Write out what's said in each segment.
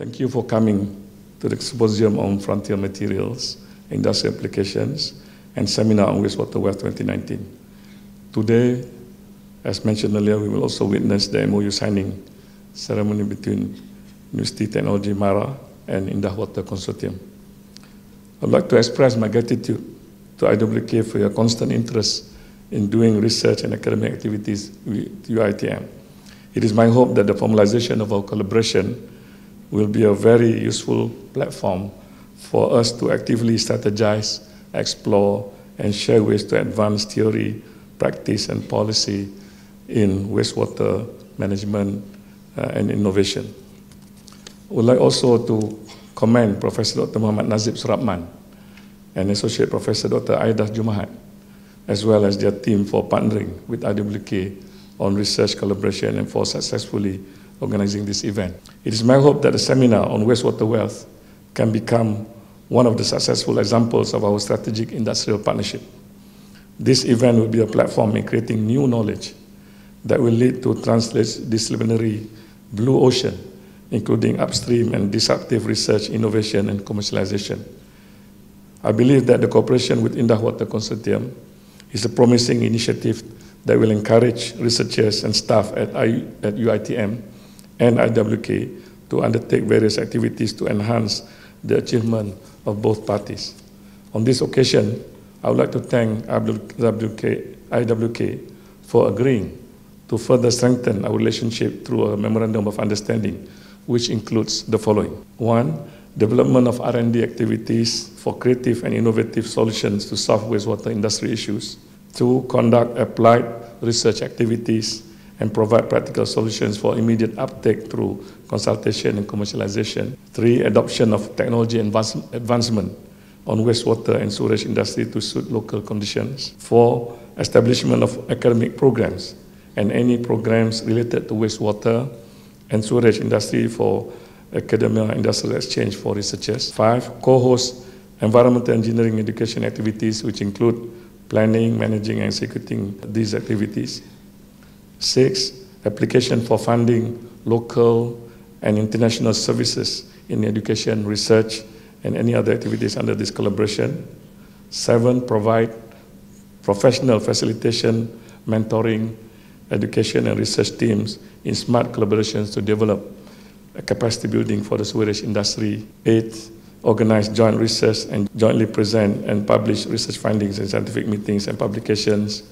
Thank you for coming to the symposium on frontier materials, industrial applications, and seminar on wastewater waste 2019. Today, as mentioned earlier, we will also witness the MOU signing ceremony between University Technology Mara and Indah Water Consortium. I'd like to express my gratitude to IWK for your constant interest in doing research and academic activities with UITM. It is my hope that the formalization of our collaboration will be a very useful platform for us to actively strategize, explore, and share ways to advance theory, practice, and policy in wastewater management uh, and innovation. I would like also to commend Professor Dr. Muhammad Nazib Surapman and Associate Professor Dr. Aida Jumahat, as well as their team for partnering with IWK on research collaboration and for successfully organizing this event. It is my hope that the seminar on wastewater wealth can become one of the successful examples of our strategic industrial partnership. This event will be a platform in creating new knowledge that will lead to transdisciplinary blue ocean, including upstream and disruptive research, innovation, and commercialization. I believe that the cooperation with Indah Water Consortium is a promising initiative that will encourage researchers and staff at, UITM and IWK to undertake various activities to enhance the achievement of both parties. On this occasion, I would like to thank IWK, IWK for agreeing to further strengthen our relationship through a memorandum of understanding, which includes the following. One, development of R&D activities for creative and innovative solutions to solve wastewater industry issues. Two, conduct applied research activities and provide practical solutions for immediate uptake through consultation and commercialization. Three, adoption of technology advance advancement on wastewater and sewage industry to suit local conditions. Four, establishment of academic programs and any programs related to wastewater and sewage industry for academia industrial exchange for researchers. Five, co-host environmental engineering education activities which include planning, managing and executing these activities. Six, application for funding local and international services in education, research, and any other activities under this collaboration. Seven, provide professional facilitation, mentoring, education and research teams in smart collaborations to develop capacity building for the Swedish industry. Eight, organize joint research and jointly present and publish research findings in scientific meetings and publications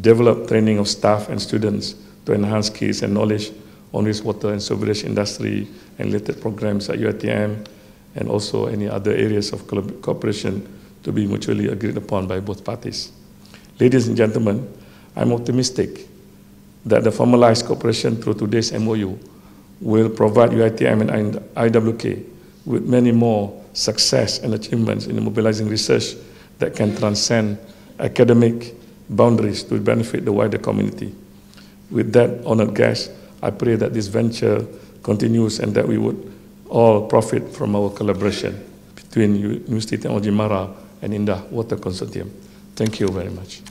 develop training of staff and students to enhance skills and knowledge on wastewater and sewerage industry and related programs at UITM, and also any other areas of cooperation to be mutually agreed upon by both parties. Ladies and gentlemen, I'm optimistic that the formalized cooperation through today's MOU will provide UITM and IWK with many more success and achievements in mobilizing research that can transcend academic boundaries to benefit the wider community. With that, honored guests, I pray that this venture continues and that we would all profit from our collaboration between University Technology Ojimara and Inda Water Consortium. Thank you very much.